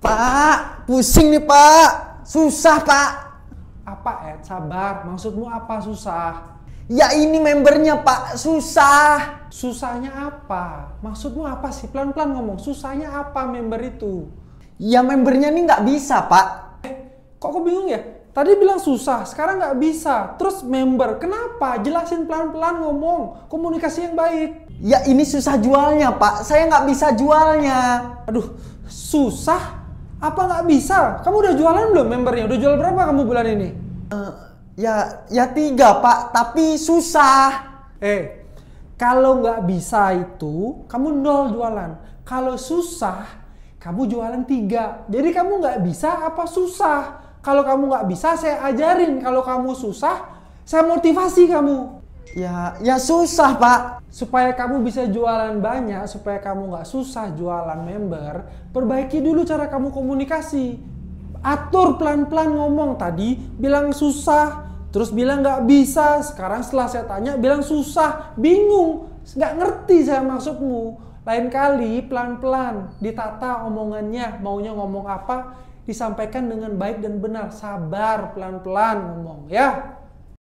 Pak, pusing nih Pak. Susah Pak. Apa Ed? Sabar. Maksudmu apa susah? Ya ini membernya Pak, susah. Susahnya apa? Maksudmu apa sih? Pelan-pelan ngomong. Susahnya apa member itu? Ya membernya ini nggak bisa Pak. Eh, kok aku bingung ya? Tadi bilang susah, sekarang nggak bisa. Terus member, kenapa? Jelasin pelan-pelan ngomong, komunikasi yang baik. Ya ini susah jualnya pak, saya nggak bisa jualnya. Aduh, susah? Apa nggak bisa? Kamu udah jualan belum membernya? Udah jual berapa kamu bulan ini? Uh, ya, ya tiga pak. Tapi susah. Eh, kalau nggak bisa itu, kamu nol jualan. Kalau susah, kamu jualan tiga. Jadi kamu nggak bisa apa susah? Kalau kamu nggak bisa, saya ajarin. Kalau kamu susah, saya motivasi kamu. Ya, ya susah pak. Supaya kamu bisa jualan banyak, supaya kamu nggak susah jualan member, perbaiki dulu cara kamu komunikasi. Atur pelan-pelan ngomong tadi, bilang susah, terus bilang nggak bisa. Sekarang setelah saya tanya, bilang susah, bingung, nggak ngerti saya maksudmu. Lain kali pelan-pelan ditata omongannya, maunya ngomong apa, disampaikan dengan baik dan benar. Sabar pelan-pelan ngomong ya.